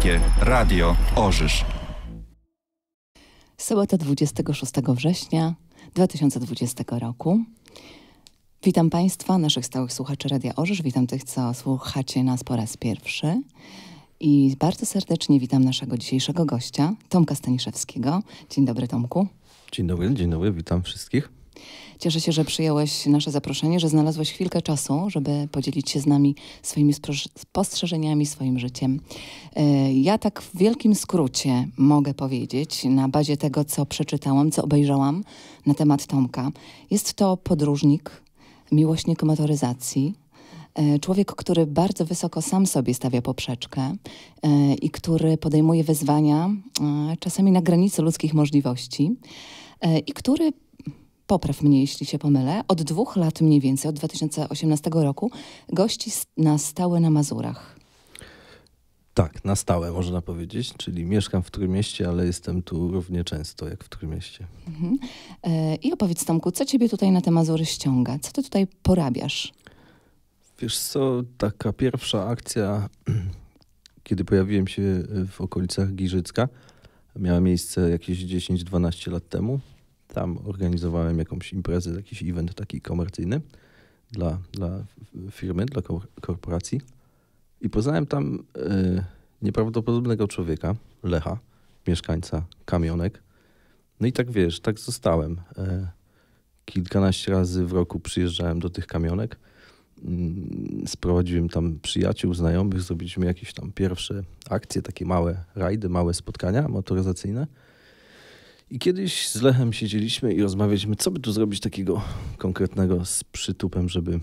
Polskie Radio Orzysz. Sobota 26 września 2020 roku. Witam Państwa, naszych stałych słuchaczy Radia Orzysz. Witam tych, co słuchacie nas po raz pierwszy. I bardzo serdecznie witam naszego dzisiejszego gościa, Tomka Staniszewskiego. Dzień dobry, Tomku. Dzień dobry, dzień dobry, witam wszystkich. Cieszę się, że przyjąłeś nasze zaproszenie, że znalazłeś chwilkę czasu, żeby podzielić się z nami swoimi spostrzeżeniami, swoim życiem. E, ja tak w wielkim skrócie mogę powiedzieć, na bazie tego, co przeczytałam, co obejrzałam na temat Tomka. Jest to podróżnik, miłośnik motoryzacji, e, Człowiek, który bardzo wysoko sam sobie stawia poprzeczkę e, i który podejmuje wyzwania czasami na granicy ludzkich możliwości i który popraw mnie, jeśli się pomylę, od dwóch lat mniej więcej, od 2018 roku, gości na stałe na Mazurach. Tak, na stałe można powiedzieć, czyli mieszkam w Trójmieście, ale jestem tu równie często jak w Trójmieście. Mhm. E, I opowiedz Tomku, co ciebie tutaj na te Mazury ściąga? Co ty tutaj porabiasz? Wiesz co, taka pierwsza akcja, kiedy pojawiłem się w okolicach Giżycka, miała miejsce jakieś 10-12 lat temu tam organizowałem jakąś imprezę, jakiś event taki komercyjny dla, dla firmy, dla korporacji. I poznałem tam e, nieprawdopodobnego człowieka, Lecha, mieszkańca Kamionek. No i tak wiesz, tak zostałem. E, kilkanaście razy w roku przyjeżdżałem do tych Kamionek. Mm, sprowadziłem tam przyjaciół, znajomych, zrobiliśmy jakieś tam pierwsze akcje, takie małe rajdy, małe spotkania motoryzacyjne. I kiedyś z Lechem siedzieliśmy i rozmawialiśmy, co by tu zrobić takiego konkretnego z przytupem, żeby,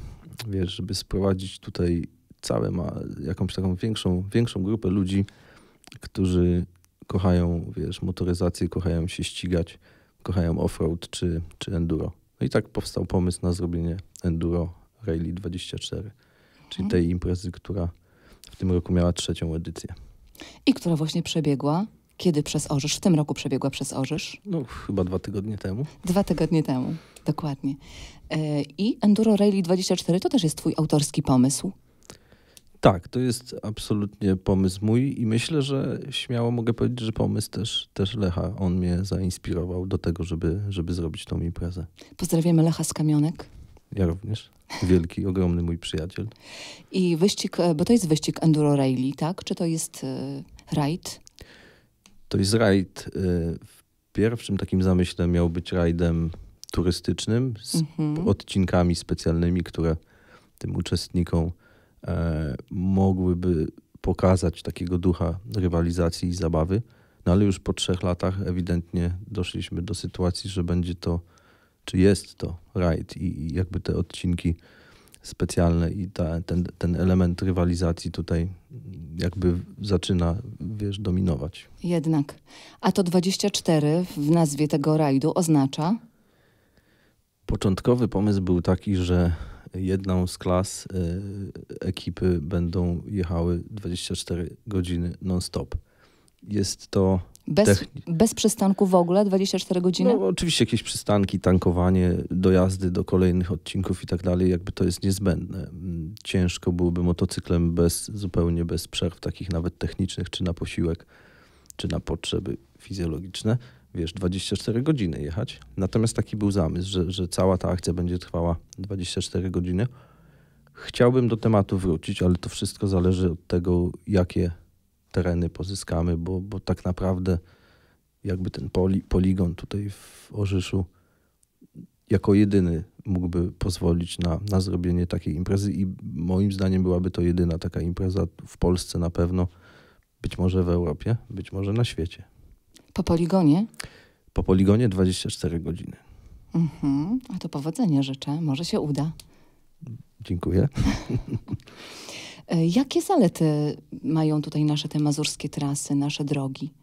wiesz, żeby sprowadzić tutaj całe, ma, jakąś taką większą, większą grupę ludzi, którzy kochają, wiesz, motoryzację, kochają się ścigać, kochają offroad czy, czy enduro. No i tak powstał pomysł na zrobienie Enduro Rally 24, czyli mhm. tej imprezy, która w tym roku miała trzecią edycję. I która właśnie przebiegła kiedy przez Orzysz? W tym roku przebiegła przez Orzysz? No, chyba dwa tygodnie temu. Dwa tygodnie temu, dokładnie. E, I Enduro Rally 24 to też jest twój autorski pomysł? Tak, to jest absolutnie pomysł mój i myślę, że śmiało mogę powiedzieć, że pomysł też, też Lecha. On mnie zainspirował do tego, żeby, żeby zrobić tą imprezę. Pozdrawiamy Lecha z Kamionek. Ja również. Wielki, ogromny mój przyjaciel. I wyścig, e, bo to jest wyścig Enduro Rally, tak? Czy to jest e, rajd? To jest rajd. Y, pierwszym takim zamyśle miał być rajdem turystycznym z mhm. odcinkami specjalnymi, które tym uczestnikom e, mogłyby pokazać takiego ducha rywalizacji i zabawy. No ale już po trzech latach ewidentnie doszliśmy do sytuacji, że będzie to, czy jest to rajd i, i jakby te odcinki specjalne i ta, ten, ten element rywalizacji tutaj jakby zaczyna, wiesz, dominować. Jednak. A to 24 w nazwie tego rajdu oznacza? Początkowy pomysł był taki, że jedną z klas y, ekipy będą jechały 24 godziny non-stop jest to... Bez, bez przystanku w ogóle, 24 godziny? No oczywiście jakieś przystanki, tankowanie, dojazdy do kolejnych odcinków i tak dalej, jakby to jest niezbędne. Mm, ciężko byłoby motocyklem bez, zupełnie bez przerw takich nawet technicznych, czy na posiłek, czy na potrzeby fizjologiczne. Wiesz, 24 godziny jechać. Natomiast taki był zamysł, że, że cała ta akcja będzie trwała 24 godziny. Chciałbym do tematu wrócić, ale to wszystko zależy od tego, jakie tereny pozyskamy, bo, bo tak naprawdę jakby ten poli, poligon tutaj w Orzyszu jako jedyny mógłby pozwolić na, na zrobienie takiej imprezy i moim zdaniem byłaby to jedyna taka impreza w Polsce na pewno, być może w Europie, być może na świecie. Po poligonie? Po poligonie 24 godziny. Mhm. a to powodzenia życzę, może się uda. Dziękuję. E, jakie zalety mają tutaj nasze te mazurskie trasy, nasze drogi?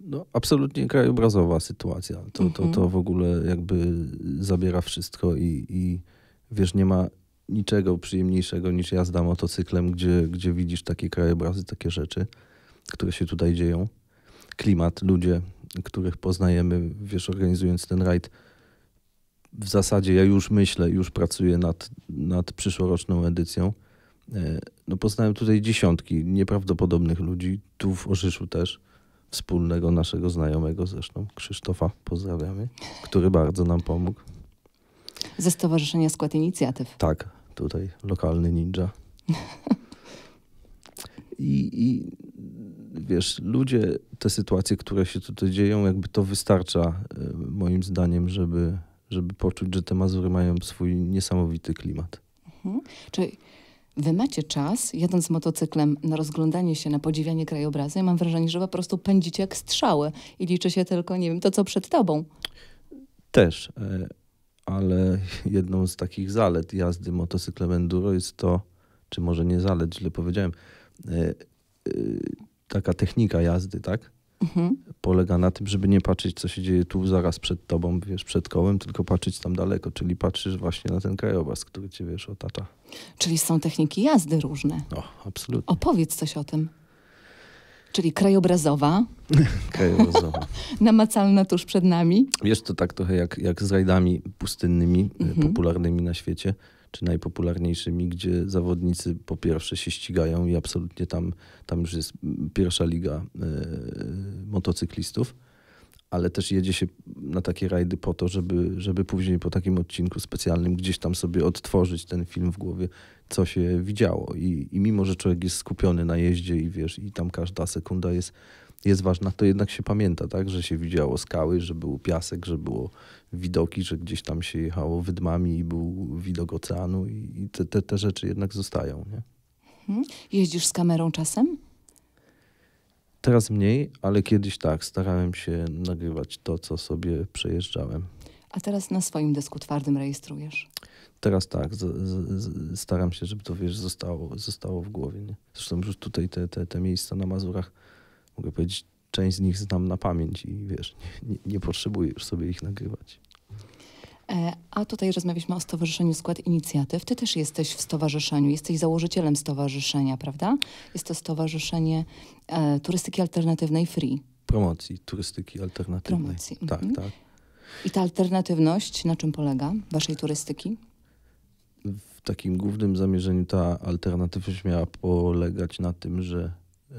No, absolutnie krajobrazowa sytuacja. To, mhm. to, to mhm. w ogóle jakby zabiera wszystko i, i wiesz, nie ma niczego przyjemniejszego niż jazda motocyklem, gdzie, gdzie widzisz takie krajobrazy, takie rzeczy, które się tutaj dzieją. Klimat, ludzie, których poznajemy, wiesz, organizując ten rajd. W zasadzie ja już myślę, już pracuję nad, nad przyszłoroczną edycją E, no poznałem tutaj dziesiątki nieprawdopodobnych ludzi, tu w Orzyszu też, wspólnego naszego znajomego zresztą, Krzysztofa, pozdrawiamy, który bardzo nam pomógł. Ze Stowarzyszenia Skład Inicjatyw. Tak, tutaj lokalny ninja. I, I wiesz, ludzie, te sytuacje, które się tutaj dzieją, jakby to wystarcza e, moim zdaniem, żeby, żeby poczuć, że te Mazury mają swój niesamowity klimat. Mhm. Czyli Wy macie czas, jadąc motocyklem, na rozglądanie się, na podziwianie krajobrazu. Ja mam wrażenie, że po prostu pędzicie jak strzały i liczy się tylko, nie wiem, to co przed tobą. Też, e, ale jedną z takich zalet jazdy motocyklem enduro jest to, czy może nie zalet, źle powiedziałem, e, e, taka technika jazdy, tak? Mhm. polega na tym, żeby nie patrzeć, co się dzieje tu zaraz przed tobą, wiesz, przed kołem, tylko patrzeć tam daleko, czyli patrzysz właśnie na ten krajobraz, który cię, wiesz, otacza. Czyli są techniki jazdy różne. O, absolutnie. Opowiedz coś o tym. Czyli krajobrazowa. krajobrazowa. Namacalna tuż przed nami. Wiesz, to tak trochę jak, jak z rajdami pustynnymi, mhm. popularnymi na świecie czy najpopularniejszymi, gdzie zawodnicy po pierwsze się ścigają i absolutnie tam, tam już jest pierwsza liga e, motocyklistów ale też jedzie się na takie rajdy po to, żeby, żeby później po takim odcinku specjalnym gdzieś tam sobie odtworzyć ten film w głowie, co się widziało. I, i mimo, że człowiek jest skupiony na jeździe i wiesz, i tam każda sekunda jest, jest ważna, to jednak się pamięta, tak, że się widziało skały, że był piasek, że było widoki, że gdzieś tam się jechało wydmami i był widok oceanu i te, te, te rzeczy jednak zostają. Nie? Mhm. Jeździsz z kamerą czasem? Teraz mniej, ale kiedyś tak, starałem się nagrywać to, co sobie przejeżdżałem. A teraz na swoim dysku twardym rejestrujesz? Teraz tak, z, z, staram się, żeby to wiesz, zostało, zostało w głowie. Nie? Zresztą już tutaj te, te, te miejsca na Mazurach, mogę powiedzieć, część z nich znam na pamięć i wiesz, nie, nie, nie potrzebuję już sobie ich nagrywać. E, a tutaj rozmawialiśmy o Stowarzyszeniu Skład Inicjatyw. Ty też jesteś w stowarzyszeniu, jesteś założycielem stowarzyszenia, prawda? Jest to Stowarzyszenie e, Turystyki Alternatywnej Free. Promocji turystyki alternatywnej. Promocji. Tak, mhm. tak. I ta alternatywność na czym polega waszej turystyki? W takim głównym zamierzeniu ta alternatywność miała polegać na tym, że e,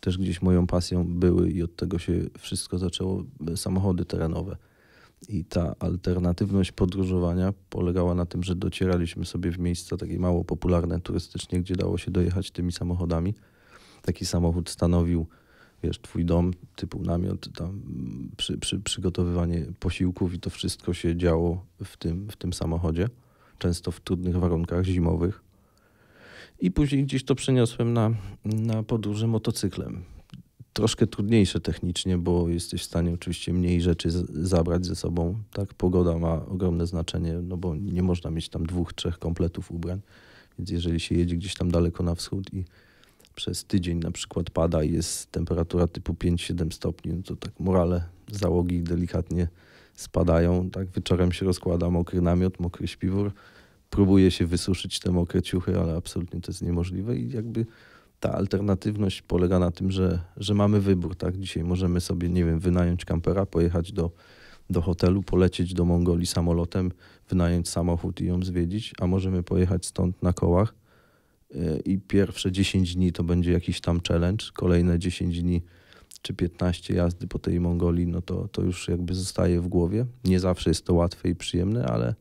też gdzieś moją pasją były i od tego się wszystko zaczęło e, samochody terenowe i ta alternatywność podróżowania polegała na tym, że docieraliśmy sobie w miejsca takie mało popularne turystycznie, gdzie dało się dojechać tymi samochodami. Taki samochód stanowił, wiesz, twój dom, typu namiot, tam przy, przy, przygotowywanie posiłków i to wszystko się działo w tym, w tym samochodzie, często w trudnych warunkach zimowych. I później gdzieś to przeniosłem na, na podróże motocyklem troszkę trudniejsze technicznie, bo jesteś w stanie oczywiście mniej rzeczy zabrać ze sobą. Tak, pogoda ma ogromne znaczenie, no bo nie można mieć tam dwóch, trzech kompletów ubrań. Więc jeżeli się jedzie gdzieś tam daleko na wschód i przez tydzień na przykład pada i jest temperatura typu 5-7 stopni, no to tak morale załogi delikatnie spadają. Tak wieczorem się rozkłada mokry namiot, mokry śpiwór. Próbuje się wysuszyć te mokre ciuchy, ale absolutnie to jest niemożliwe i jakby ta alternatywność polega na tym, że, że mamy wybór, tak? Dzisiaj możemy sobie, nie wiem, wynająć kampera, pojechać do, do hotelu, polecieć do Mongolii samolotem, wynająć samochód i ją zwiedzić, a możemy pojechać stąd na kołach e, i pierwsze 10 dni to będzie jakiś tam challenge, kolejne 10 dni czy 15 jazdy po tej Mongolii, no to, to już jakby zostaje w głowie. Nie zawsze jest to łatwe i przyjemne, ale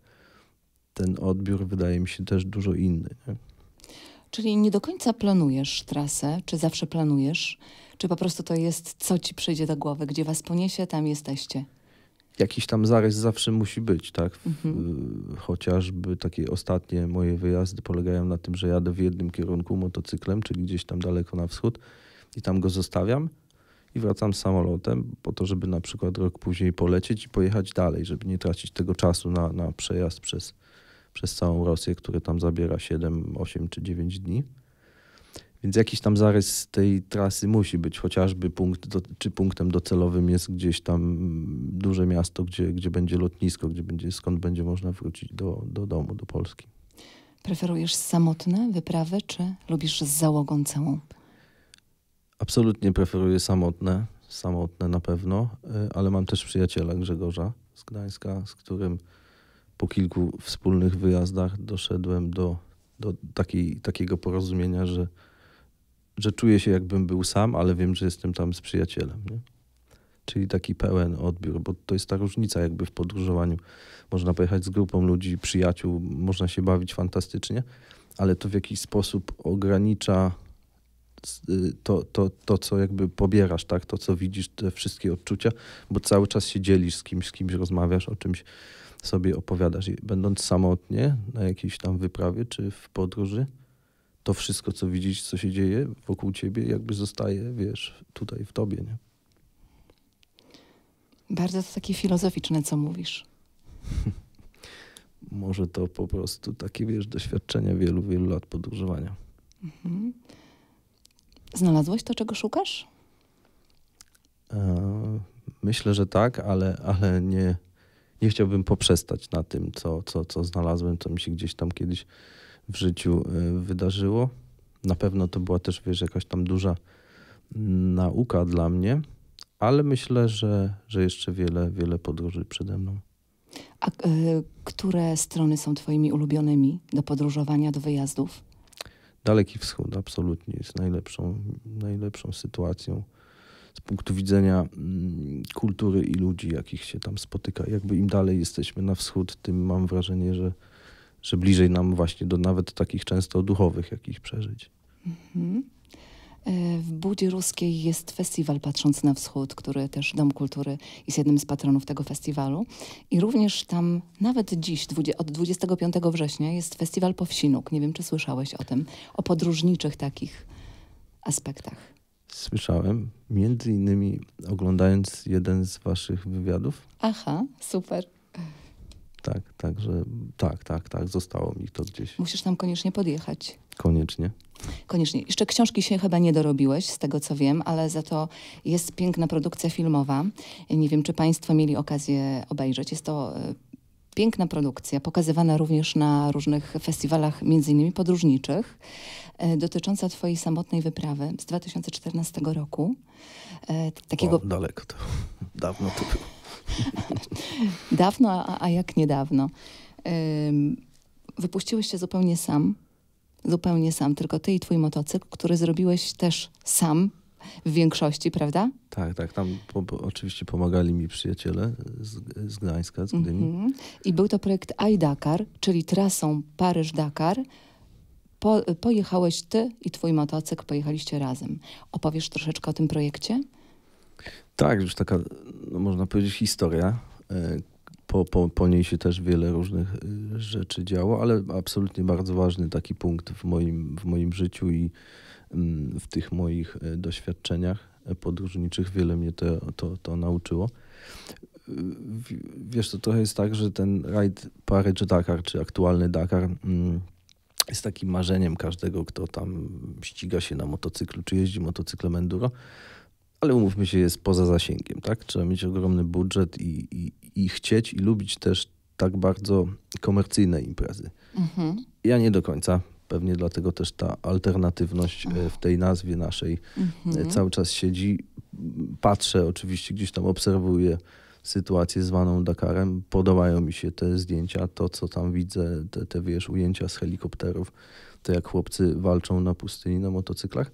ten odbiór wydaje mi się też dużo inny. Nie? Czyli nie do końca planujesz trasę, czy zawsze planujesz, czy po prostu to jest, co ci przyjdzie do głowy, gdzie was poniesie, tam jesteście. Jakiś tam zarys zawsze musi być, tak? Mhm. Chociażby takie ostatnie moje wyjazdy polegają na tym, że jadę w jednym kierunku motocyklem, czyli gdzieś tam daleko na wschód i tam go zostawiam i wracam samolotem po to, żeby na przykład rok później polecieć i pojechać dalej, żeby nie tracić tego czasu na, na przejazd przez przez całą Rosję, który tam zabiera 7, 8 czy 9 dni. Więc jakiś tam zarys tej trasy musi być, chociażby punkt do, czy punktem docelowym jest gdzieś tam duże miasto, gdzie, gdzie będzie lotnisko, gdzie będzie, skąd będzie można wrócić do, do domu, do Polski. Preferujesz samotne wyprawy, czy lubisz z załogą całą? Absolutnie preferuję samotne, samotne na pewno, y, ale mam też przyjaciela Grzegorza z Gdańska, z którym po kilku wspólnych wyjazdach doszedłem do, do takiej, takiego porozumienia, że, że czuję się jakbym był sam, ale wiem, że jestem tam z przyjacielem. Nie? Czyli taki pełen odbiór, bo to jest ta różnica jakby w podróżowaniu. Można pojechać z grupą ludzi, przyjaciół, można się bawić fantastycznie, ale to w jakiś sposób ogranicza y, to, to, to co jakby pobierasz, tak? to co widzisz, te wszystkie odczucia, bo cały czas się dzielisz z kimś, z kimś rozmawiasz o czymś sobie opowiadasz. I będąc samotnie na jakiejś tam wyprawie czy w podróży, to wszystko, co widzisz, co się dzieje wokół ciebie, jakby zostaje, wiesz, tutaj w tobie. Nie? Bardzo to takie filozoficzne, co mówisz. Może to po prostu takie, wiesz, doświadczenie wielu, wielu lat podróżowania. Mhm. Znalazłeś to, czego szukasz? E, myślę, że tak, ale, ale nie, nie chciałbym poprzestać na tym, co, co, co znalazłem, co mi się gdzieś tam kiedyś w życiu y, wydarzyło. Na pewno to była też, wiesz, jakaś tam duża mm, nauka dla mnie, ale myślę, że, że jeszcze wiele, wiele podróży przede mną. A y, które strony są Twoimi ulubionymi do podróżowania, do wyjazdów? Daleki Wschód absolutnie jest najlepszą, najlepszą sytuacją z punktu widzenia mm, kultury i ludzi, jakich się tam spotyka. Jakby im dalej jesteśmy na wschód, tym mam wrażenie, że, że bliżej nam właśnie do nawet takich często duchowych jakich przeżyć. Mhm. E, w Budzie Ruskiej jest festiwal Patrząc na Wschód, który też Dom Kultury jest jednym z patronów tego festiwalu. I również tam nawet dziś, od 25 września, jest festiwal Powsinuk. Nie wiem, czy słyszałeś o tym, o podróżniczych takich aspektach słyszałem, między innymi oglądając jeden z waszych wywiadów. Aha, super. Tak, także tak, tak, tak, zostało mi to gdzieś. Musisz tam koniecznie podjechać. Koniecznie. Koniecznie. Jeszcze książki się chyba nie dorobiłeś, z tego co wiem, ale za to jest piękna produkcja filmowa. Nie wiem, czy Państwo mieli okazję obejrzeć. Jest to e, piękna produkcja, pokazywana również na różnych festiwalach, między innymi podróżniczych, e, dotycząca Twojej samotnej wyprawy z 2014 roku. E, takiego... O, daleko to. Dawno to było. Dawno, a, a jak niedawno. Wypuściłeś się zupełnie sam, zupełnie sam, tylko ty i twój motocykl, który zrobiłeś też sam, w większości, prawda? Tak, tak. Tam po, po, oczywiście pomagali mi przyjaciele z, z Gdańska, z Gdyni. Mm -hmm. I był to projekt AIDakar, czyli trasą Paryż-Dakar. Po, pojechałeś ty i twój motocykl, pojechaliście razem. Opowiesz troszeczkę o tym projekcie? Tak, już taka, no, można powiedzieć, historia. E, po, po, po niej się też wiele różnych e, rzeczy działo, ale absolutnie bardzo ważny taki punkt w moim, w moim życiu i Mm, w tych moich e, doświadczeniach e, podróżniczych wiele mnie to, to, to nauczyło. E, wiesz, to trochę jest tak, że ten rajd Paryż-Dakar, czy aktualny Dakar mm, jest takim marzeniem każdego, kto tam ściga się na motocyklu, czy jeździ motocyklem enduro, ale umówmy się, jest poza zasięgiem, tak? Trzeba mieć ogromny budżet i, i, i chcieć i lubić też tak bardzo komercyjne imprezy. Mhm. Ja nie do końca Pewnie dlatego też ta alternatywność e, w tej nazwie naszej e, mhm. cały czas siedzi. Patrzę oczywiście, gdzieś tam obserwuję sytuację zwaną Dakarem. Podobają mi się te zdjęcia, to co tam widzę, te, te wiesz, ujęcia z helikopterów, to jak chłopcy walczą na pustyni na motocyklach.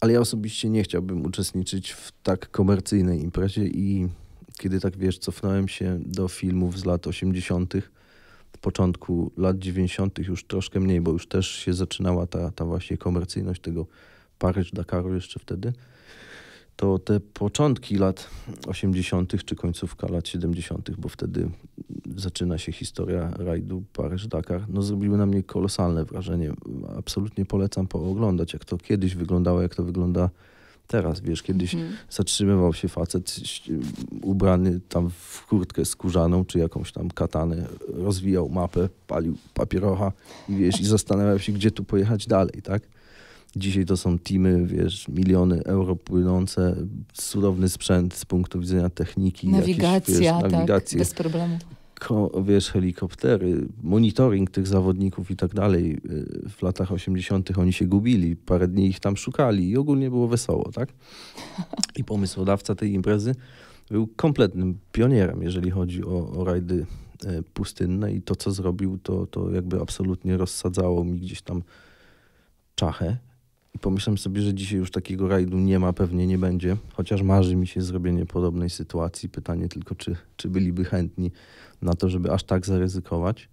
Ale ja osobiście nie chciałbym uczestniczyć w tak komercyjnej imprezie i kiedy tak wiesz, cofnąłem się do filmów z lat 80., początku lat 90. już troszkę mniej, bo już też się zaczynała ta, ta właśnie komercyjność tego Paryż-Dakaru jeszcze wtedy, to te początki lat 80. czy końcówka lat 70., bo wtedy zaczyna się historia rajdu Paryż-Dakar, no zrobiły na mnie kolosalne wrażenie. Absolutnie polecam pooglądać, jak to kiedyś wyglądało, jak to wygląda teraz, wiesz, kiedyś mm. zatrzymywał się facet ubrany tam w kurtkę skórzaną, czy jakąś tam katanę, rozwijał mapę, palił papierocha i wiesz, i zastanawiał się, gdzie tu pojechać dalej, tak? Dzisiaj to są teamy, wiesz, miliony euro płynące, cudowny sprzęt z punktu widzenia techniki. Nawigacja, wiesz, nawigacja. tak, bez problemu ko, wiesz, helikoptery, monitoring tych zawodników i tak dalej. Y, w latach 80. oni się gubili, parę dni ich tam szukali i ogólnie było wesoło, tak? I pomysłodawca tej imprezy był kompletnym pionierem, jeżeli chodzi o, o rajdy e, pustynne i to, co zrobił, to, to jakby absolutnie rozsadzało mi gdzieś tam czachę i pomyślałem sobie, że dzisiaj już takiego rajdu nie ma, pewnie nie będzie. Chociaż marzy mi się zrobienie podobnej sytuacji. Pytanie tylko, czy, czy byliby chętni na to, żeby aż tak zaryzykować.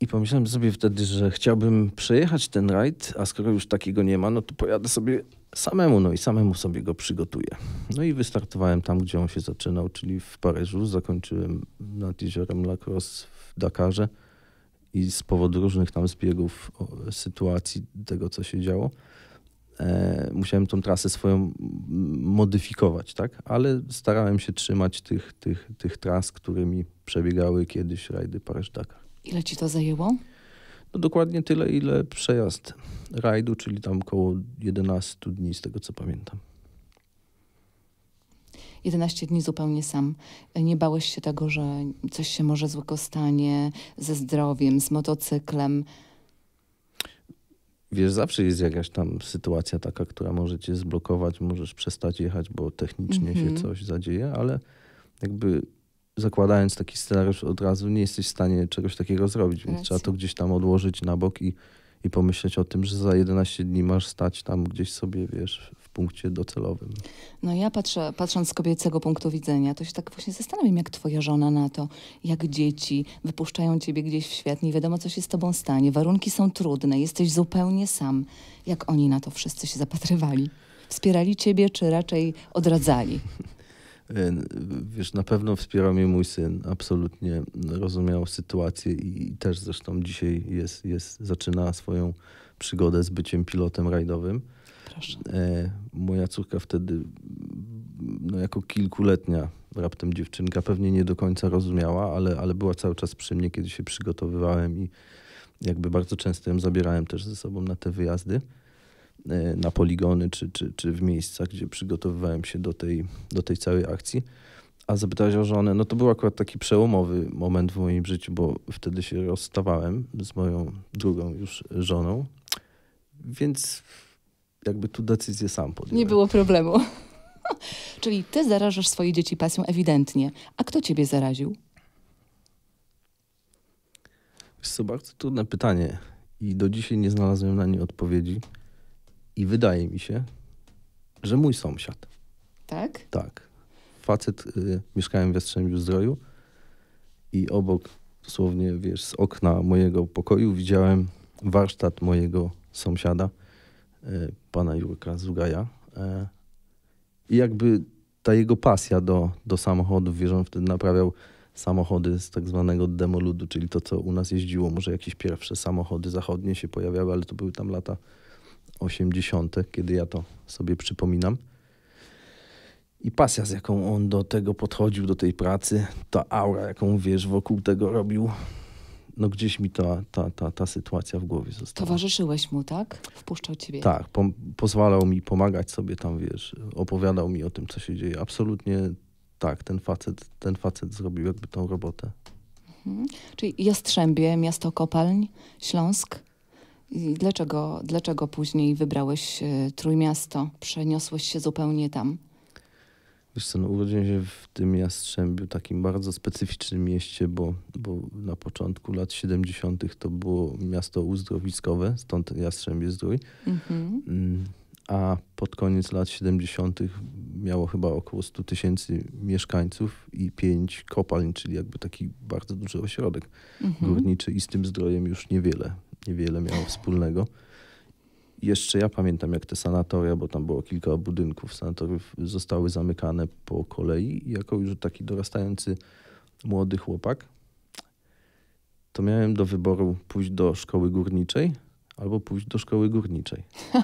I pomyślałem sobie wtedy, że chciałbym przejechać ten rajd, a skoro już takiego nie ma, no to pojadę sobie samemu, no i samemu sobie go przygotuję. No i wystartowałem tam, gdzie on się zaczynał, czyli w Paryżu. Zakończyłem nad jeziorem Lacrosse w Dakarze i z powodu różnych tam zbiegów sytuacji, tego co się działo, e, musiałem tą trasę swoją modyfikować, tak? Ale starałem się trzymać tych, tych, tych tras, którymi przebiegały kiedyś rajdy Paryż-Dakar. Ile ci to zajęło? No dokładnie tyle, ile przejazd rajdu, czyli tam około 11 dni, z tego co pamiętam. 11 dni zupełnie sam. Nie bałeś się tego, że coś się może złego stanie ze zdrowiem, z motocyklem? Wiesz, zawsze jest jakaś tam sytuacja taka, która może cię zblokować, możesz przestać jechać, bo technicznie mhm. się coś zadzieje, ale jakby zakładając taki scenariusz od razu nie jesteś w stanie czegoś takiego zrobić, więc Racja. trzeba to gdzieś tam odłożyć na bok i, i pomyśleć o tym, że za 11 dni masz stać tam gdzieś sobie, wiesz, punkcie docelowym. No ja patrzę, patrząc z kobiecego punktu widzenia, to się tak właśnie zastanawiam, jak twoja żona na to, jak dzieci wypuszczają ciebie gdzieś w świat, nie wiadomo, co się z tobą stanie, warunki są trudne, jesteś zupełnie sam. Jak oni na to wszyscy się zapatrywali? Wspierali ciebie, czy raczej odradzali? E, wiesz, na pewno wspierał mnie mój syn, absolutnie rozumiał sytuację i też zresztą dzisiaj jest, jest, zaczyna swoją przygodę z byciem pilotem rajdowym. Proszę. E, moja córka wtedy, no jako kilkuletnia raptem dziewczynka, pewnie nie do końca rozumiała, ale, ale była cały czas przy mnie, kiedy się przygotowywałem i jakby bardzo często ją zabierałem też ze sobą na te wyjazdy e, na poligony czy, czy, czy w miejsca, gdzie przygotowywałem się do tej, do tej całej akcji. A zapytałeś o żonę, no to był akurat taki przełomowy moment w moim życiu, bo wtedy się rozstawałem z moją drugą już żoną, więc jakby tu decyzję sam podjąłem. Nie było problemu. Czyli ty zarażasz swoje dzieci pasją ewidentnie. A kto ciebie zaraził? Jest to bardzo trudne pytanie i do dzisiaj nie znalazłem na nie odpowiedzi. I wydaje mi się, że mój sąsiad. Tak? Tak. Facet, y, mieszkałem w Jastrzębiu Zdroju i obok, dosłownie wiesz, z okna mojego pokoju widziałem warsztat mojego sąsiada Y, pana Jurka Zugaja. E, I jakby ta jego pasja do, do samochodów, wiesz, on wtedy naprawiał samochody z tak zwanego demoludu, czyli to, co u nas jeździło. Może jakieś pierwsze samochody zachodnie się pojawiały, ale to były tam lata 80., kiedy ja to sobie przypominam. I pasja, z jaką on do tego podchodził, do tej pracy, ta aura, jaką wiesz, wokół tego robił, no gdzieś mi ta, ta, ta, ta sytuacja w głowie została. Towarzyszyłeś mu, tak? Wpuszczał ciebie. Tak, po, pozwalał mi pomagać sobie tam, wiesz, opowiadał mi o tym, co się dzieje. Absolutnie tak, ten facet, ten facet zrobił jakby tą robotę. Mhm. Czyli Jastrzębie, miasto kopalń, Śląsk. I dlaczego, dlaczego później wybrałeś e, Trójmiasto? Przeniosłeś się zupełnie tam? Wiesz co, no urodziłem się w tym Jastrzębiu, takim bardzo specyficznym mieście, bo, bo na początku lat 70. to było miasto uzdrowiskowe, stąd Jastrzębie Zdrój. Mhm. Mm, a pod koniec lat 70. miało chyba około 100 tysięcy mieszkańców i pięć kopalń, czyli jakby taki bardzo duży ośrodek mhm. górniczy i z tym zdrojem już niewiele, niewiele miało wspólnego jeszcze ja pamiętam, jak te sanatoria, bo tam było kilka budynków sanatoriów, zostały zamykane po kolei. I jako już taki dorastający młody chłopak, to miałem do wyboru pójść do szkoły górniczej albo pójść do szkoły górniczej.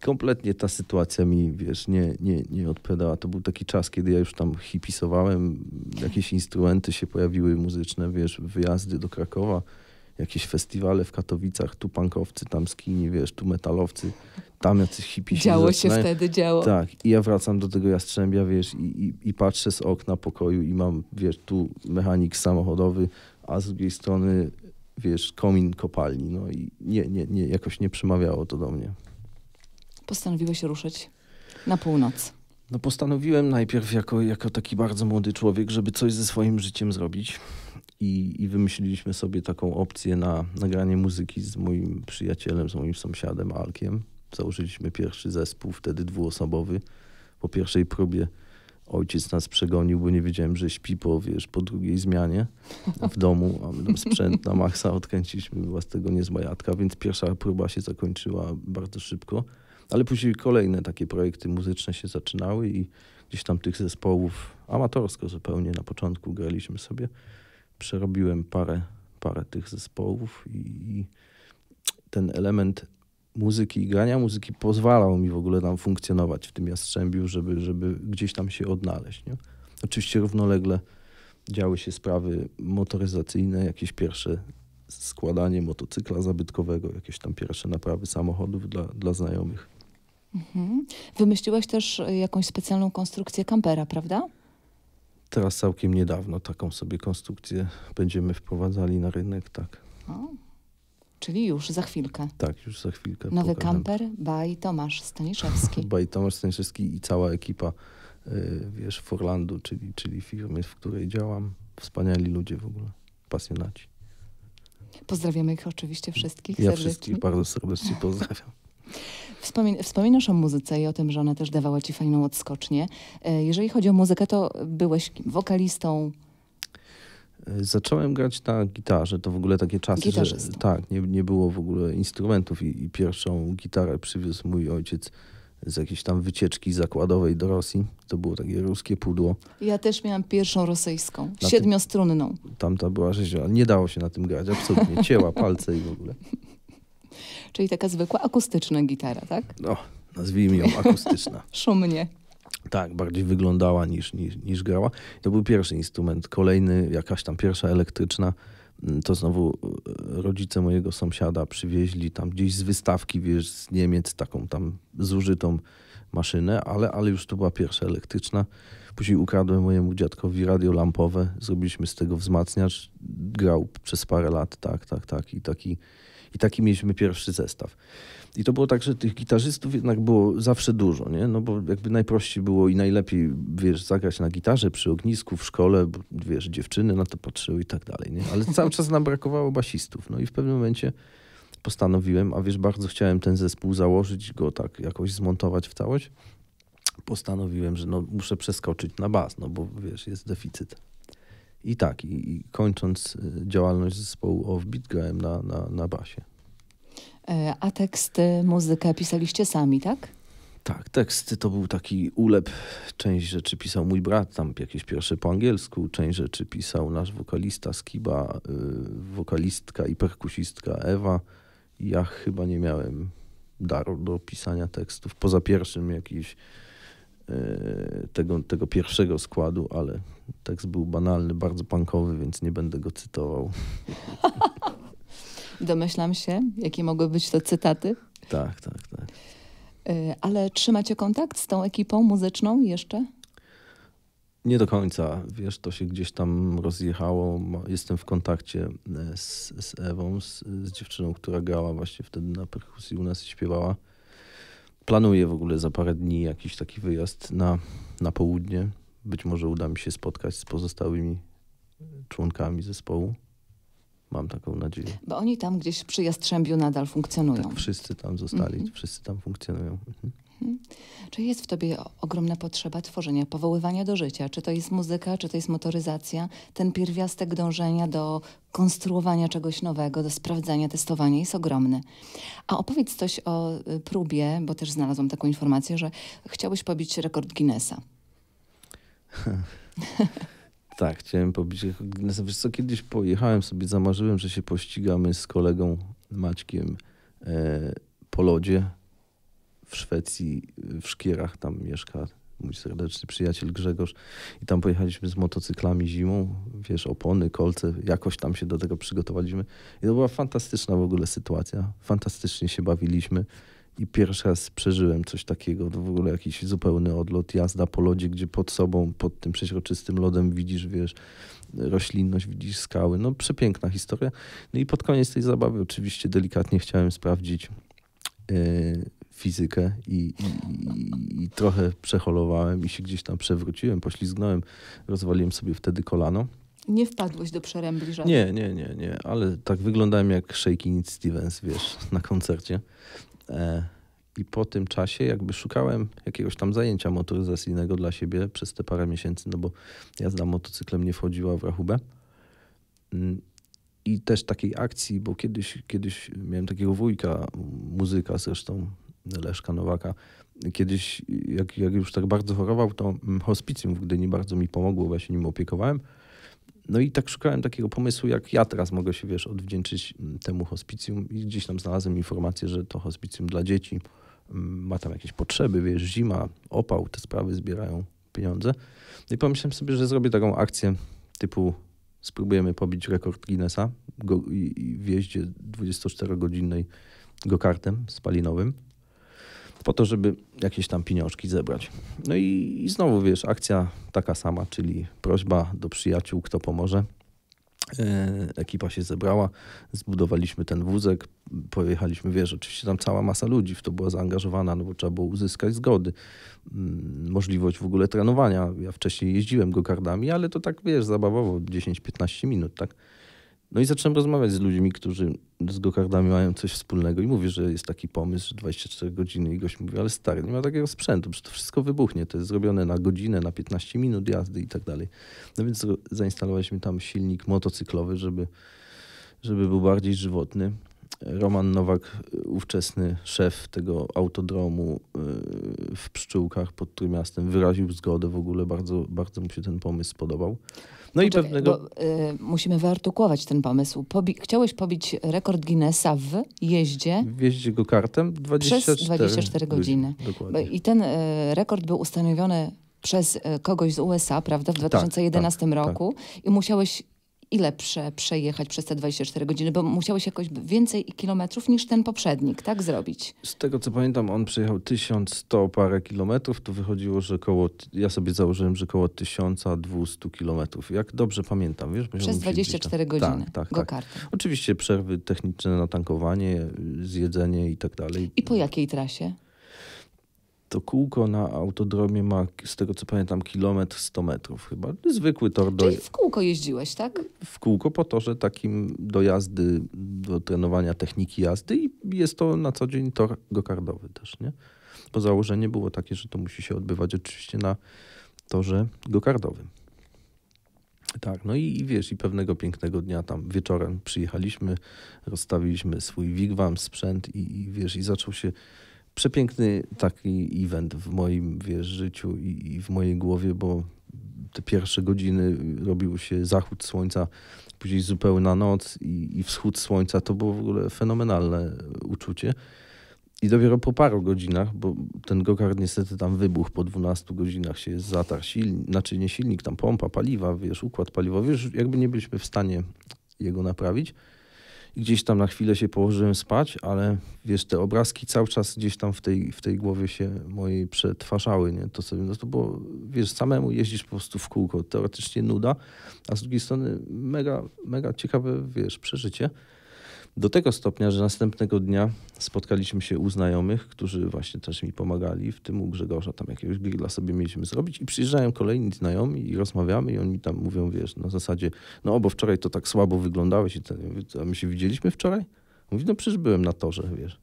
Kompletnie ta sytuacja mi, wiesz, nie, nie, nie odpowiadała. To był taki czas, kiedy ja już tam hipisowałem, jakieś instrumenty się pojawiły muzyczne, wiesz, wyjazdy do Krakowa jakieś festiwale w Katowicach, tu pankowcy, tam skini, wiesz, tu metalowcy, tam jacyś hippie Działo się, się wtedy, działo. Tak, i ja wracam do tego Jastrzębia, wiesz, i, i, i patrzę z okna pokoju i mam, wiesz, tu mechanik samochodowy, a z drugiej strony, wiesz, komin kopalni, no i nie, nie, nie, jakoś nie przemawiało to do mnie. Postanowiłeś ruszyć na północ. No postanowiłem najpierw jako, jako taki bardzo młody człowiek, żeby coś ze swoim życiem zrobić. I, I wymyśliliśmy sobie taką opcję na nagranie muzyki z moim przyjacielem, z moim sąsiadem Alkiem. Założyliśmy pierwszy zespół, wtedy dwuosobowy. Po pierwszej próbie ojciec nas przegonił, bo nie wiedziałem, że śpi po, wiesz, po drugiej zmianie w domu, a my tam sprzęt na maksa odkręciliśmy, własnego z tego więc pierwsza próba się zakończyła bardzo szybko, ale później kolejne takie projekty muzyczne się zaczynały i gdzieś tam tych zespołów amatorsko zupełnie na początku graliśmy sobie przerobiłem parę, parę tych zespołów i ten element muzyki i grania muzyki pozwalał mi w ogóle tam funkcjonować w tym Jastrzębiu, żeby, żeby gdzieś tam się odnaleźć. Nie? Oczywiście równolegle działy się sprawy motoryzacyjne, jakieś pierwsze składanie motocykla zabytkowego, jakieś tam pierwsze naprawy samochodów dla, dla znajomych. Mhm. Wymyśliłeś też jakąś specjalną konstrukcję kampera, prawda? Teraz całkiem niedawno taką sobie konstrukcję będziemy wprowadzali na rynek, tak. O, czyli już za chwilkę. Tak, już za chwilkę. Nowy pokażę. kamper by Tomasz Staniszewski. by Tomasz Staniszewski i cała ekipa, yy, wiesz, Forlandu, czyli, czyli firmy, w której działam. Wspaniali ludzie w ogóle, pasjonaci. Pozdrawiamy ich oczywiście wszystkich. Ja serdecznie. wszystkich bardzo serdecznie pozdrawiam wspominasz o muzyce i o tym, że ona też dawała ci fajną odskocznię. E, jeżeli chodzi o muzykę, to byłeś kim? Wokalistą? E, zacząłem grać na gitarze. To w ogóle takie czasy, że tak, nie, nie było w ogóle instrumentów i, i pierwszą gitarę przywiózł mój ojciec z jakiejś tam wycieczki zakładowej do Rosji. To było takie ruskie pudło. Ja też miałam pierwszą rosyjską, na siedmiostrunną. tamta była rzeźba. Nie dało się na tym grać, absolutnie. Cięła palce i w ogóle. Czyli taka zwykła akustyczna gitara, tak? No, nazwijmy ją akustyczna. Szumnie. Tak, bardziej wyglądała niż, niż, niż grała. To był pierwszy instrument. Kolejny, jakaś tam pierwsza elektryczna, mm, to znowu e, rodzice mojego sąsiada przywieźli tam gdzieś z wystawki, wiesz, z Niemiec, taką tam zużytą maszynę, ale, ale już to była pierwsza elektryczna. Później ukradłem mojemu dziadkowi radio lampowe, zrobiliśmy z tego wzmacniacz, grał przez parę lat, tak, tak, tak i taki i taki mieliśmy pierwszy zestaw. I to było tak, że tych gitarzystów jednak było zawsze dużo, nie? No bo jakby najprościej było i najlepiej, wiesz, zagrać na gitarze przy ognisku, w szkole, bo, wiesz, dziewczyny na to patrzyły i tak dalej, nie? Ale cały czas nam brakowało basistów. No i w pewnym momencie postanowiłem, a wiesz, bardzo chciałem ten zespół założyć, go tak jakoś zmontować w całość. Postanowiłem, że no, muszę przeskoczyć na bas, no bo wiesz, jest deficyt. I tak, i, i kończąc y, działalność zespołu Offbeat grałem na, na, na basie. E, a teksty, muzykę pisaliście sami, tak? Tak, teksty to był taki ulep. Część rzeczy pisał mój brat, tam jakieś pierwsze po angielsku, część rzeczy pisał nasz wokalista Skiba, y, wokalistka i perkusistka Ewa. Ja chyba nie miałem daru do pisania tekstów, poza pierwszym jakiś y, tego, tego pierwszego składu, ale Tekst był banalny, bardzo punkowy, więc nie będę go cytował. Domyślam się, jakie mogły być to cytaty. Tak, tak, tak. Y, ale trzymacie kontakt z tą ekipą muzyczną jeszcze? Nie do końca. Wiesz, to się gdzieś tam rozjechało. Jestem w kontakcie e, z, z Ewą, z, z dziewczyną, która grała właśnie wtedy na perkusji u nas i śpiewała. Planuję w ogóle za parę dni jakiś taki wyjazd na, na południe być może uda mi się spotkać z pozostałymi członkami zespołu. Mam taką nadzieję. Bo oni tam gdzieś przy Jastrzębiu nadal funkcjonują. Tak, wszyscy tam zostali, mhm. wszyscy tam funkcjonują. Mhm. Mhm. Czy jest w tobie ogromna potrzeba tworzenia, powoływania do życia? Czy to jest muzyka, czy to jest motoryzacja? Ten pierwiastek dążenia do konstruowania czegoś nowego, do sprawdzania, testowania jest ogromny. A opowiedz coś o y, próbie, bo też znalazłam taką informację, że chciałeś pobić rekord Guinnessa. tak, chciałem pobić. Wiesz co, kiedyś pojechałem sobie, zamarzyłem, że się pościgamy z kolegą Maćkiem e, po lodzie w Szwecji, w Szkierach, tam mieszka mój serdeczny przyjaciel Grzegorz i tam pojechaliśmy z motocyklami zimą, wiesz, opony, kolce, jakoś tam się do tego przygotowaliśmy i to była fantastyczna w ogóle sytuacja, fantastycznie się bawiliśmy i pierwszy raz przeżyłem coś takiego, w ogóle jakiś zupełny odlot, jazda po lodzie, gdzie pod sobą, pod tym przeźroczystym lodem widzisz, wiesz, roślinność, widzisz skały. No przepiękna historia. No i pod koniec tej zabawy oczywiście delikatnie chciałem sprawdzić yy, fizykę i, i, i, trochę przeholowałem i się gdzieś tam przewróciłem, poślizgnąłem, rozwaliłem sobie wtedy kolano. Nie wpadłeś do przerębli żadnych? Nie, nie, nie, nie, ale tak wyglądałem jak Shaking Stevens, wiesz, na koncercie. E, I po tym czasie jakby szukałem jakiegoś tam zajęcia motoryzacyjnego dla siebie przez te parę miesięcy, no bo jazda motocyklem nie wchodziła w rachubę. Mm, I też takiej akcji, bo kiedyś, kiedyś miałem takiego wujka, muzyka zresztą, Leszka Nowaka. Kiedyś, jak, jak już tak bardzo chorował, to mm, hospicjum w Gdyni bardzo mi pomogło, bo ja się nim opiekowałem. No i tak szukałem takiego pomysłu, jak ja teraz mogę się, wiesz, odwdzięczyć mm, temu hospicjum i gdzieś tam znalazłem informację, że to hospicjum dla dzieci mm, ma tam jakieś potrzeby, wiesz, zima, opał, te sprawy zbierają pieniądze. No i pomyślałem sobie, że zrobię taką akcję typu spróbujemy pobić rekord Guinnessa go, i, i w jeździe 24-godzinnej go kartem spalinowym po to, żeby jakieś tam pieniążki zebrać. No i, i znowu, wiesz, akcja taka sama, czyli prośba do przyjaciół, kto pomoże. E, ekipa się zebrała, zbudowaliśmy ten wózek, pojechaliśmy, wiesz, oczywiście tam cała masa ludzi w to była zaangażowana, no bo trzeba było uzyskać zgody, mm, możliwość w ogóle trenowania. Ja wcześniej jeździłem go kardami, ale to tak, wiesz, zabawowo 10-15 minut, tak? No i zacząłem rozmawiać z ludźmi, którzy z gokardami mają coś wspólnego i mówię, że jest taki pomysł, że 24 godziny i gość mówi, ale stary, nie ma takiego sprzętu, że to wszystko wybuchnie, to jest zrobione na godzinę, na 15 minut jazdy i tak dalej. No więc zainstalowaliśmy tam silnik motocyklowy, żeby, żeby był bardziej żywotny. Roman Nowak, ówczesny szef tego autodromu yy, w Pszczółkach pod Trójmiastem, wyraził zgodę w ogóle, bardzo, bardzo mu się ten pomysł podobał. No Poczekaj, i pewnego... Bo, y, musimy wyartykułować ten pomysł. Pobi chciałeś pobić rekord Guinnessa w jeździe... W jeździe go kartem 24, przez 24 godziny. Dokładnie. I ten y, rekord był ustanowiony przez y, kogoś z USA, prawda, w 2011 tak, tak, tak, roku tak. i musiałeś ile prze, przejechać przez te 24 godziny? Bo musiałeś jakoś więcej kilometrów niż ten poprzednik, tak zrobić? Z tego co pamiętam, on przejechał 1100 parę kilometrów, to wychodziło, że około, ja sobie założyłem, że około 1200 kilometrów. Jak dobrze pamiętam, wiesz? Przez 24 tak, godziny tak, tak, go tak. Oczywiście przerwy techniczne na tankowanie, zjedzenie i tak dalej. I po jakiej trasie? To kółko na autodromie ma, z tego co pamiętam, kilometr 100 metrów chyba. Zwykły tor do... Czyli w kółko jeździłeś, tak? W kółko po torze takim do jazdy, do trenowania techniki jazdy i jest to na co dzień tor gokardowy też, nie? Bo założenie było takie, że to musi się odbywać oczywiście na torze gokardowym. Tak, no i, i, wiesz, i pewnego pięknego dnia tam wieczorem przyjechaliśmy, rozstawiliśmy swój wigwam, sprzęt i, i wiesz, i zaczął się przepiękny taki event w moim wiesz, życiu i, i w mojej głowie, bo te pierwsze godziny robił się zachód słońca, później zupełna noc i, i wschód słońca. To było w ogóle fenomenalne uczucie. I dopiero po paru godzinach, bo ten gokart niestety tam wybuchł, po 12 godzinach się zatarł silnik, znaczy nie silnik, tam pompa, paliwa, wiesz, układ paliwowy, już jakby nie byliśmy w stanie jego naprawić gdzieś tam na chwilę się położyłem spać, ale wiesz, te obrazki cały czas gdzieś tam w tej, w tej głowie się mojej przetwarzały, nie? To sobie, no to bo wiesz, samemu jeździsz po prostu w kółko, teoretycznie nuda, a z drugiej strony mega, mega ciekawe, wiesz, przeżycie. Do tego stopnia, że następnego dnia spotkaliśmy się u znajomych, którzy właśnie też mi pomagali, w tym u Grzegorza, tam jakiegoś grilla sobie mieliśmy zrobić i przyjeżdżają kolejni znajomi i rozmawiamy i oni tam mówią, wiesz, na zasadzie, no bo wczoraj to tak słabo wyglądałeś i ten, a my się widzieliśmy wczoraj? Mówi, no przecież byłem na torze, wiesz.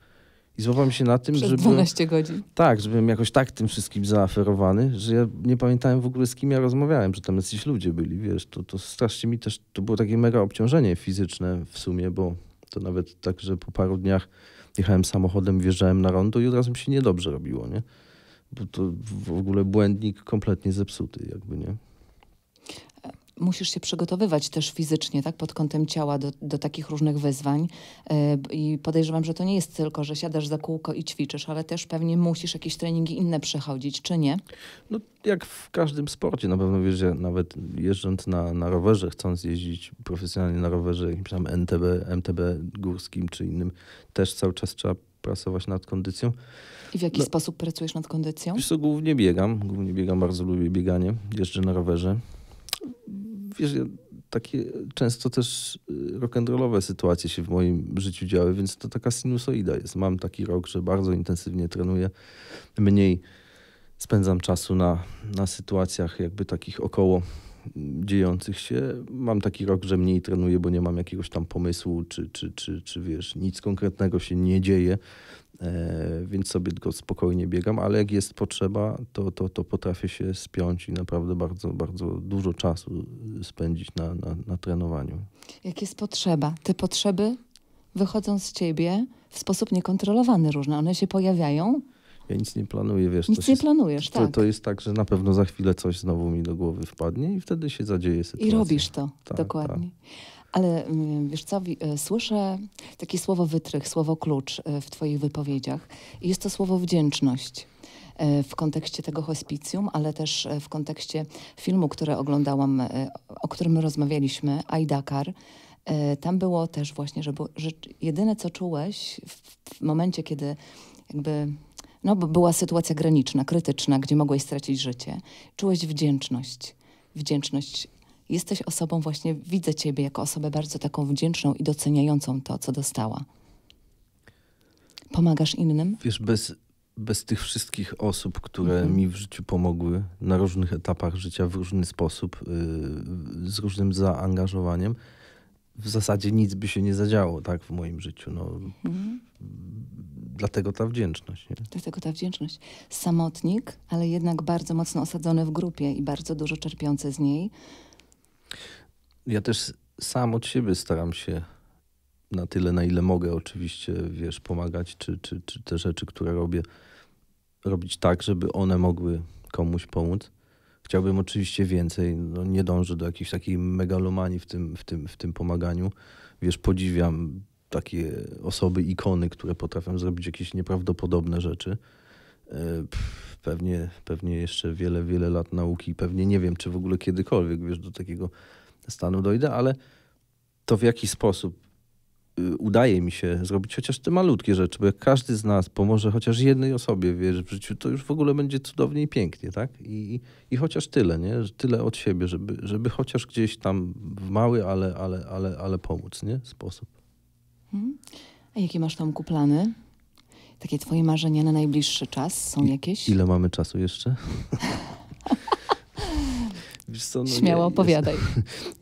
I złapałem się na tym, że. 12 godzin. Tak, żebym jakoś tak tym wszystkim zaaferowany, że ja nie pamiętałem w ogóle z kim ja rozmawiałem, że tam jacyś ludzie byli, wiesz. To, to strasznie mi też, to było takie mega obciążenie fizyczne w sumie, bo to nawet tak, że po paru dniach jechałem samochodem, wjeżdżałem na rondo i od razu mi się niedobrze robiło, nie? Bo to w ogóle błędnik kompletnie zepsuty, jakby, nie? musisz się przygotowywać też fizycznie, tak, pod kątem ciała do, do takich różnych wyzwań. E, I podejrzewam, że to nie jest tylko, że siadasz za kółko i ćwiczysz, ale też pewnie musisz jakieś treningi inne przechodzić, czy nie? No, jak w każdym sporcie, na pewno wiesz, że nawet jeżdżąc na, na rowerze, chcąc jeździć profesjonalnie na rowerze, jakimś tam NTB, MTB górskim czy innym, też cały czas trzeba pracować nad kondycją. I w jaki no, sposób pracujesz nad kondycją? Wiesz co, głównie biegam, głównie biegam, bardzo lubię bieganie, jeżdżę na rowerze wiesz, takie często też y, rock'n'rollowe sytuacje się w moim życiu działy, więc to taka sinusoida jest. Mam taki rok, że bardzo intensywnie trenuję, mniej spędzam czasu na, na sytuacjach jakby takich około mm, dziejących się. Mam taki rok, że mniej trenuję, bo nie mam jakiegoś tam pomysłu, czy, czy, czy, czy wiesz, nic konkretnego się nie dzieje, e, więc sobie tylko spokojnie biegam, ale jak jest potrzeba, to, to, to potrafię się spiąć i naprawdę bardzo, bardzo dużo czasu spędzić na, na, na trenowaniu. Jak jest potrzeba? Te potrzeby wychodzą z ciebie w sposób niekontrolowany różne. One się pojawiają. Ja nic nie planuję, wiesz. Nic nie planujesz, to, tak. To jest tak, że na pewno za chwilę coś znowu mi do głowy wpadnie i wtedy się zadzieje sytuacja. I robisz to, tak, tak. dokładnie. Tak. Ale mm, wiesz co, e, słyszę takie słowo wytrych, słowo klucz e, w twoich wypowiedziach. Jest to słowo wdzięczność. E, w kontekście tego hospicjum, ale też e, w kontekście filmu, który oglądałam, e, o którym rozmawialiśmy, Aidakar. Tam było też właśnie, że, było, że jedyne co czułeś w, w momencie, kiedy jakby no, była sytuacja graniczna, krytyczna, gdzie mogłeś stracić życie, czułeś wdzięczność. Wdzięczność. Jesteś osobą właśnie, widzę ciebie jako osobę bardzo taką wdzięczną i doceniającą to, co dostała. Pomagasz innym? Wiesz, bez, bez tych wszystkich osób, które mhm. mi w życiu pomogły na różnych etapach życia, w różny sposób, y, z różnym zaangażowaniem, w zasadzie nic by się nie zadziało tak, w moim życiu. No, mhm. Dlatego ta wdzięczność. Nie? Dlatego ta wdzięczność. Samotnik, ale jednak bardzo mocno osadzony w grupie i bardzo dużo czerpiący z niej. Ja też sam od siebie staram się na tyle, na ile mogę oczywiście, wiesz, pomagać, czy, czy, czy te rzeczy, które robię, robić tak, żeby one mogły komuś pomóc. Chciałbym oczywiście więcej, no nie dążę do jakiejś takiej megalomanii w tym, w tym, w tym pomaganiu. Wiesz, podziwiam takie osoby, ikony, które potrafią zrobić jakieś nieprawdopodobne rzeczy. E, pff, pewnie, pewnie jeszcze wiele, wiele lat nauki, pewnie nie wiem, czy w ogóle kiedykolwiek wiesz, do takiego stanu dojdę, ale to w jaki sposób Y, udaje mi się zrobić chociaż te malutkie rzeczy, bo jak każdy z nas pomoże chociaż jednej osobie wiesz, w życiu, to już w ogóle będzie cudownie i pięknie, tak? I, i chociaż tyle, nie? Tyle od siebie, żeby, żeby chociaż gdzieś tam w mały, ale, ale, ale, ale pomóc, nie? Sposób. Mhm. A jakie masz, Tomku, plany? Takie twoje marzenia na najbliższy czas są jakieś? ile mamy czasu jeszcze? Co, no Śmiało nie, opowiadaj.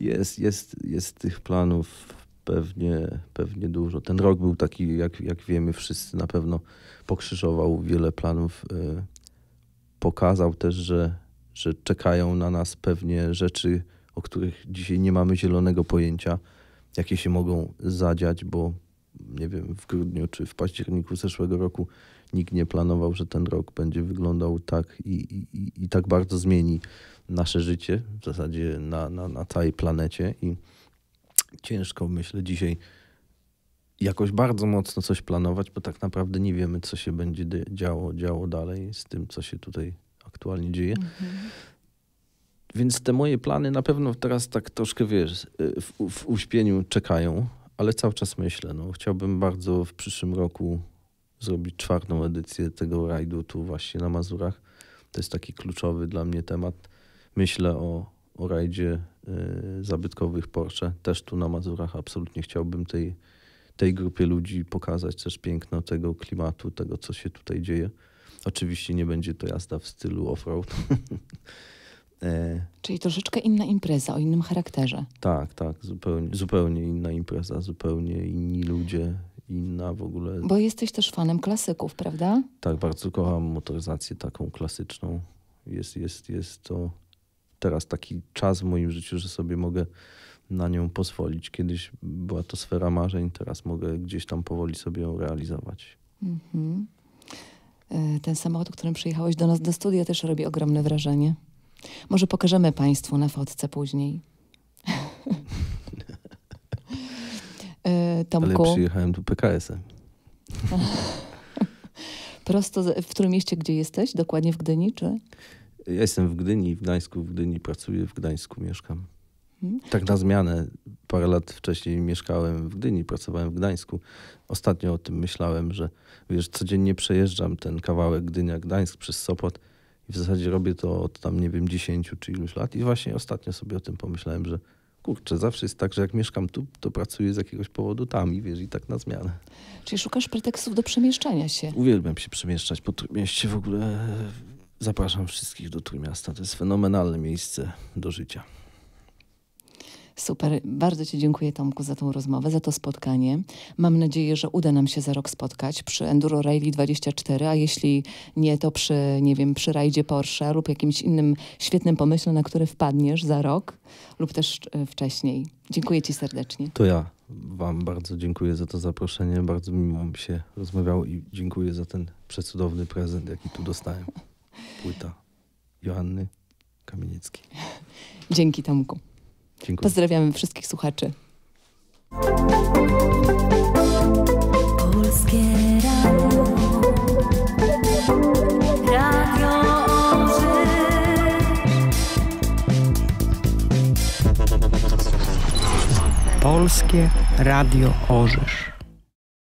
Jest, jest, jest, jest tych planów pewnie, pewnie dużo. Ten rok był taki, jak, jak wiemy wszyscy, na pewno pokrzyżował wiele planów. E, pokazał też, że, że czekają na nas pewnie rzeczy, o których dzisiaj nie mamy zielonego pojęcia, jakie się mogą zadziać, bo nie wiem, w grudniu czy w październiku zeszłego roku nikt nie planował, że ten rok będzie wyglądał tak i, i, i tak bardzo zmieni nasze życie, w zasadzie na, na, na całej planecie. I, ciężko myślę dzisiaj jakoś bardzo mocno coś planować, bo tak naprawdę nie wiemy, co się będzie działo, działo dalej z tym, co się tutaj aktualnie dzieje. Mhm. Więc te moje plany na pewno teraz tak troszkę, wiesz, w, w uśpieniu czekają, ale cały czas myślę. No, chciałbym bardzo w przyszłym roku zrobić czwartą edycję tego rajdu tu właśnie na Mazurach. To jest taki kluczowy dla mnie temat. Myślę o o rajdzie e, zabytkowych Porsche. Też tu na Mazurach absolutnie chciałbym tej, tej grupie ludzi pokazać też piękno tego klimatu, tego co się tutaj dzieje. Oczywiście nie będzie to jazda w stylu off-road. E, Czyli troszeczkę inna impreza, o innym charakterze. Tak, tak, zupełnie, zupełnie inna impreza, zupełnie inni ludzie, inna w ogóle. Bo jesteś też fanem klasyków, prawda? Tak, bardzo kocham motoryzację taką klasyczną. Jest, jest, jest to teraz taki czas w moim życiu, że sobie mogę na nią pozwolić. Kiedyś była to sfera marzeń, teraz mogę gdzieś tam powoli sobie ją realizować. Mhm. E, ten samochód, którym przyjechałeś do nas do studia, też robi ogromne wrażenie. Może pokażemy Państwu na fotce później. E, Tomku. Ale przyjechałem tu PKS-em. Prosto, w którym mieście, gdzie jesteś? Dokładnie w Gdyni, czy? Ja jestem w Gdyni, w Gdańsku, w Gdyni pracuję, w Gdańsku mieszkam. Mhm. Tak na zmianę. Parę lat wcześniej mieszkałem w Gdyni, pracowałem w Gdańsku. Ostatnio o tym myślałem, że wiesz, codziennie przejeżdżam ten kawałek Gdynia-Gdańsk przez Sopot i w zasadzie robię to od tam, nie wiem, 10 czy iluś lat. I właśnie ostatnio sobie o tym pomyślałem, że kurczę, zawsze jest tak, że jak mieszkam tu, to pracuję z jakiegoś powodu tam i wiesz, i tak na zmianę. Czyli szukasz pretekstów do przemieszczania się. Uwielbiam się przemieszczać po mieście w ogóle Zapraszam wszystkich do Trójmiasta. To jest fenomenalne miejsce do życia. Super. Bardzo Ci dziękuję, Tomku, za tą rozmowę, za to spotkanie. Mam nadzieję, że uda nam się za rok spotkać przy Enduro Rally 24, a jeśli nie, to przy, nie wiem, przy rajdzie Porsche lub jakimś innym świetnym pomyśle, na który wpadniesz za rok lub też e, wcześniej. Dziękuję Ci serdecznie. To ja Wam bardzo dziękuję za to zaproszenie. Bardzo miło mi się rozmawiało i dziękuję za ten przecudowny prezent, jaki tu dostałem. Płyta Joanny Kamienieckiej. Dzięki Tomku. Dziękuję. Pozdrawiamy wszystkich słuchaczy. Polskie radio. radio Polskie Radio Orzysz.